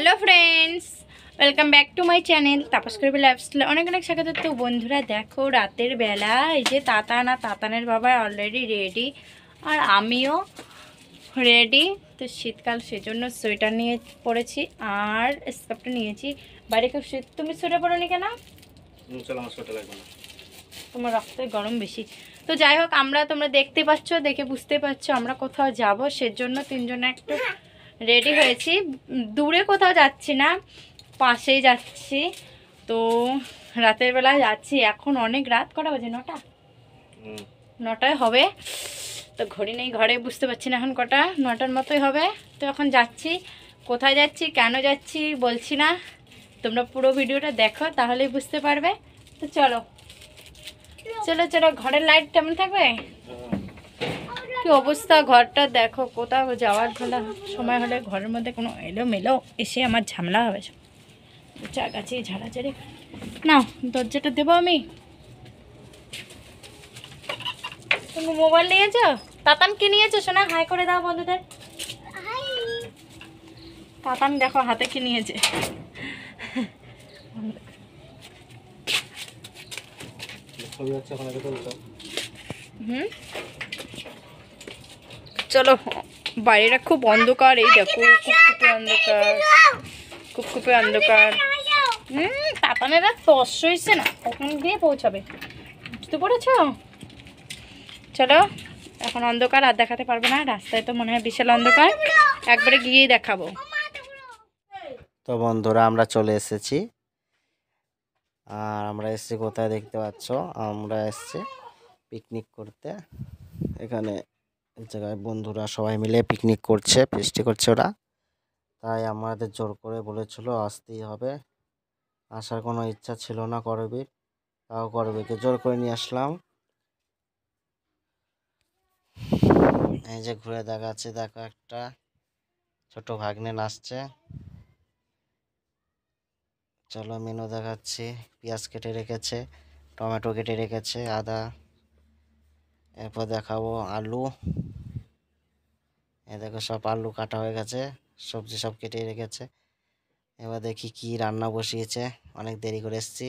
hello friends welcome back to my channel Tapas করবি lifestyle অনেক অনেক স্বাগত তো বন্ধুরা দেখো রাতের বেলা এই যে তাতান আর তাতানের বাবা অলরেডি রেডি আর আমিও রেডি তো শীতকাল সেজন্য সোয়েটার নিয়ে পরেছি আর স্কার্ফটা নিয়েছি বাড়ি খুব শীত তুমি সোয়েটার পরো নি কেন তোমার রক্তের গরম বেশি তো যাই হোক আমরা তোমরা দেখতে পাচ্ছ দেখে বুঝতে পারছো আমরা কোথাও যাব সেজন্য তিনজনে একটু রেডি হয়েছি দূরে কোথাও যাচ্ছি না পাশেই যাচ্ছি তো রাতের বেলা যাচ্ছি এখন অনেক রাত কটা বাজে নটা নটায় হবে তো ঘড়ি নেই ঘরে বুঝতে পারছি না এখন কটা নটার মতোই হবে তো এখন যাচ্ছি কোথায় যাচ্ছি কেন যাচ্ছি বলছি না তোমরা পুরো ভিডিওটা দেখো তাহলেই বুঝতে পারবে তো চলো চলো চলো ঘরের লাইট কেমন থাকবে কি অবস্থা ঘরটা দেখো কোথাও যাওয়ার ঘোলা সময় হলে ঘরের মধ্যে কোনো এলো মেলো এসে আমার ঝামেলা হবে চা গাছে ঝাড়াঝাড়ি না দরজাটা দেবো আমি তুমি মোবাইল নিয়েছো তাতান কি নিয়েছো শোনা হাই করে দাও বন্ধুদের তাতান দেখো হাতে কি নিয়েছে হুম চলো বাইরেটা খুব অন্ধকার এই দেখো কুপকুপে অন্ধকার কুপকুপে অন্ধকার হুম পাপানেরা তস হয়েছে না কখন গিয়ে পৌঁছাবে বুঝতে পড়েছ চলো এখন অন্ধকার আর দেখাতে পারবে না রাস্তায় তো মনে হয় বিশাল অন্ধকার একবারে গিয়েই দেখাবো তো বন্ধুরা আমরা চলে এসেছি আর আমরা এসেছি কোথায় দেখতে পাচ্ছ আমরা এসেছি পিকনিক করতে এখানে এক জায়গায় বন্ধুরা সবাই মিলে পিকনিক করছে ফিস্টি করছে ওরা তাই আমাদের জোর করে বলেছিল আসতেই হবে আসার কোনো ইচ্ছা ছিল না করবীর তাও করবীকে জোর করে নিয়ে আসলাম এই যে ঘুরে দেখাচ্ছে দেখো একটা ছোট ভাগ্নে নাচছে চলো মেনু দেখাচ্ছি পেঁয়াজ কেটে রেখেছে টমেটো কেটে রেখেছে আদা এরপর দেখাবো আলু এ দেখো সব আলু কাটা হয়ে গেছে সবজি সব কেটে রেখেছে এবার দেখি কি রান্না বসিয়েছে অনেক দেরি করে এসছি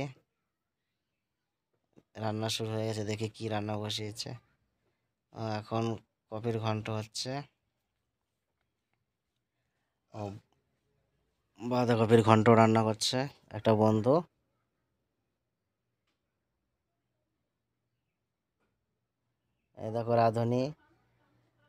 রান্না শুরু হয়ে গেছে দেখি কি রান্না বসিয়েছে এখন কপির ঘন্ট হচ্ছে ও বাঁধাকপির ঘন্ট রান্না করছে একটা বন্ধু এ দেখো রাঁধুনি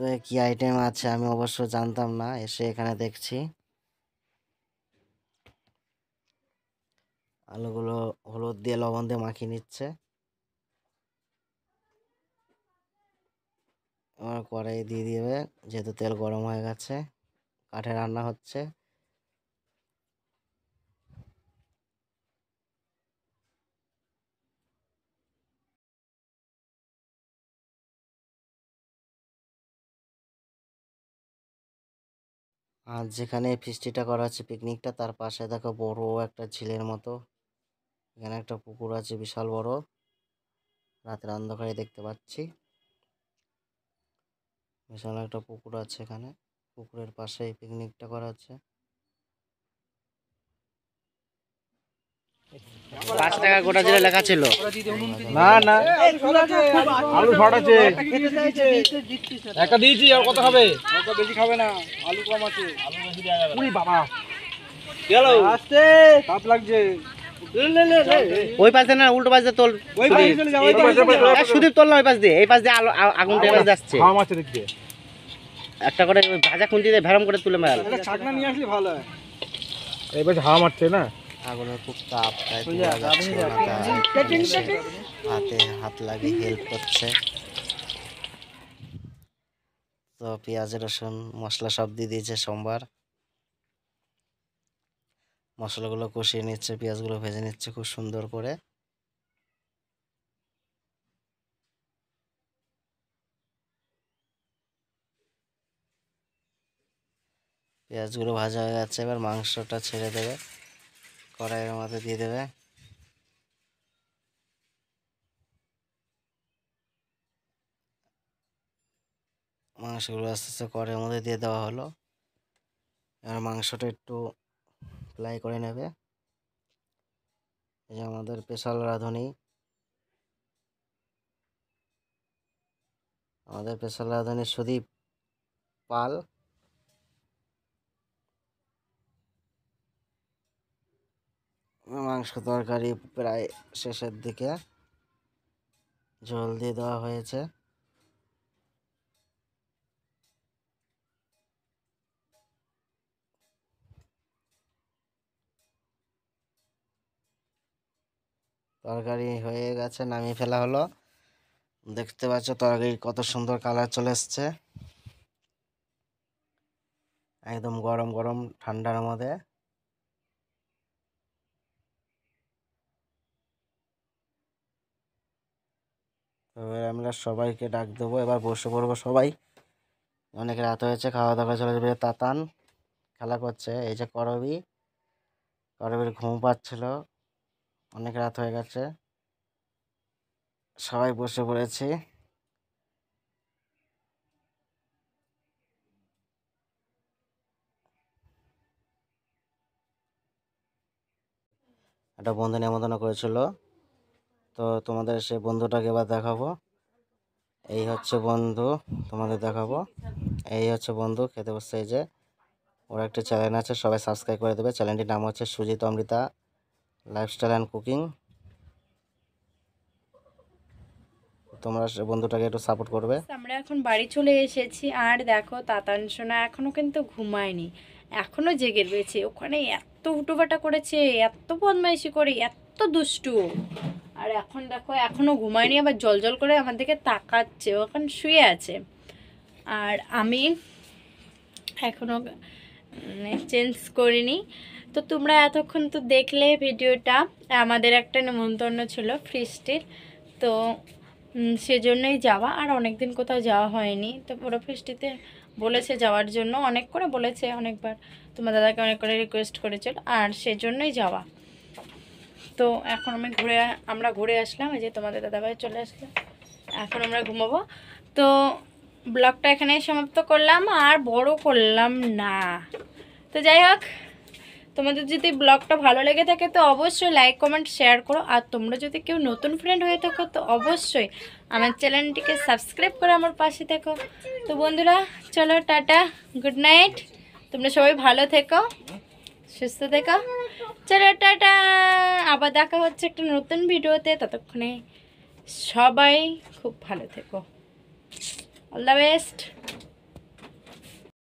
তো কি আইটেম আছে আমি অবশ্য জানতাম না এসে এখানে দেখছি আলুগুলো হলুদ দিয়ে লবণ দিয়ে মাখিয়ে নিচ্ছে আমার কড়াই দিয়ে দিবে যেহেতু তেল গরম হয়ে গেছে কাঠে রান্না হচ্ছে আর যেখানে ফিস্টিটা করা আছে পিকনিকটা তার পাশে দেখো বড় একটা ঝিলের মতো এখানে একটা পুকুর আছে বিশাল বড় রাতের অন্ধকারে দেখতে পাচ্ছি বিশাল একটা পুকুর আছে এখানে পুকুরের পাশে পিকনিকটা করা আছে পাঁচ টাকা গোটা লেখা ছিল না না আলু আছে একটা দিয়েছি আর কত খাবে বেশি খাবে না আলু কম আছে আলু বেশি বাবা একটা করে ভাজা খুঁটি দিয়ে ভেরম করে তুলে মারা নিয়ে আসলে ভালো হয় হাওয়া মারছে না আগুনের খুব তাপ তাই হাতে হাত লাগে হেল্প করছে তো পেঁয়াজ রসুন মশলা সব দিয়ে দিয়েছে সোমবার মশলাগুলো কষিয়ে নিচ্ছে পেঁয়াজগুলো ভেজে নিচ্ছে খুব সুন্দর করে পেঁয়াজগুলো ভাজা হয়ে যাচ্ছে এবার মাংসটা ছেড়ে দেবে কড়াইয়ের মধ্যে দিয়ে দেবে মাংসগুলো আস্তে আস্তে কড়াইয়ের মধ্যে দিয়ে দেওয়া হলো আর মাংসটা একটু ফ্লাই করে নেবে এই যে আমাদের স্পেশাল রাঁধুনি আমাদের স্পেশাল রাঁধুনি সুদীপ পাল মাংস তরকারি প্রায় শেষের দিকে জল দিয়ে দেওয়া হয়েছে তরকারি হয়ে গেছে নামিয়ে ফেলা হলো দেখতে পাচ্ছ তরকারির কত সুন্দর কালার চলে এসছে একদম গরম গরম ঠান্ডার মধ্যে এবার আমরা সবাইকে ডাক দেবো এবার বসে পড়বো সবাই অনেক রাত হয়েছে খাওয়া দাওয়া চলে যাবে তাতান খেলা করছে এই যে করবি করবির ঘুম পাচ্ছিল অনেক রাত হয়ে গেছে সবাই বসে পড়েছি একটা বন্ধু নিমন্ত্রণ করেছিল তো তোমাদের সে বন্ধুটাকে এবার দেখাবো এই হচ্ছে বন্ধু তোমাদের দেখাবো এই হচ্ছে বন্ধু খেতে বসছে এই যে ওর একটা চ্যানেল আছে সবাই সাবস্ক্রাইব করে দেবে চ্যানেলটির নাম হচ্ছে Sujit Amrita lifestyle and cooking তোমরা বন্ধুটাকে একটু সাপোর্ট করবে আমরা এখন বাড়ি চলে এসেছি আর দেখো তাতান সোনা এখনও কিন্তু ঘুমায়নি এখনও জেগে রয়েছে ওখানে এত উটোবাটা করেছে এত বদমাইশি করে এত দুষ্টু আর এখন দেখো এখনও ঘুমায়নি আবার জল জল করে আমার দিকে তাকাচ্ছে ওখান শুয়ে আছে আর আমি এখনও চেঞ্জ মানে, করিনি তো তোমরা এতক্ষণ তো দেখলে ভিডিওটা আমাদের একটা নিমন্ত্রণ ছিল ফ্রিস্টির তো সেজন্যই যাওয়া আর অনেক দিন কোথাও যাওয়া হয়নি তো পুরো ফ্রিস্টিতে বলেছে যাওয়ার জন্য অনেক করে বলেছে অনেকবার তোমার দাদাকে অনেক করে রিকোয়েস্ট করেছিল আর সেজন্যই যাওয়া তো এখন আমি ঘুরে আমরা ঘুরে আসলাম এই যে তোমাদের দাদাভাই চলে আসলাম এখন আমরা ঘুমাবো তো ব্লগটা এখানেই সমাপ্ত করলাম আর বড় করলাম না তো যাই হোক তোমাদের যদি ব্লগটা ভালো লেগে থাকে তো অবশ্যই লাইক কমেন্ট শেয়ার করো আর তোমরা যদি কেউ নতুন ফ্রেন্ড হয়ে থাকো তো অবশ্যই আমার চ্যানেলটিকে সাবস্ক্রাইব করে আমার পাশে থেকো তো বন্ধুরা চলো টাটা গুড নাইট তোমরা সবাই ভালো থেকো সুস্থ থেকো চলো টাটা আবার দেখা হচ্ছে একটা নতুন ভিডিওতে ততক্ষণে সবাই খুব ভালো থেকো অল দ্য বেস্ট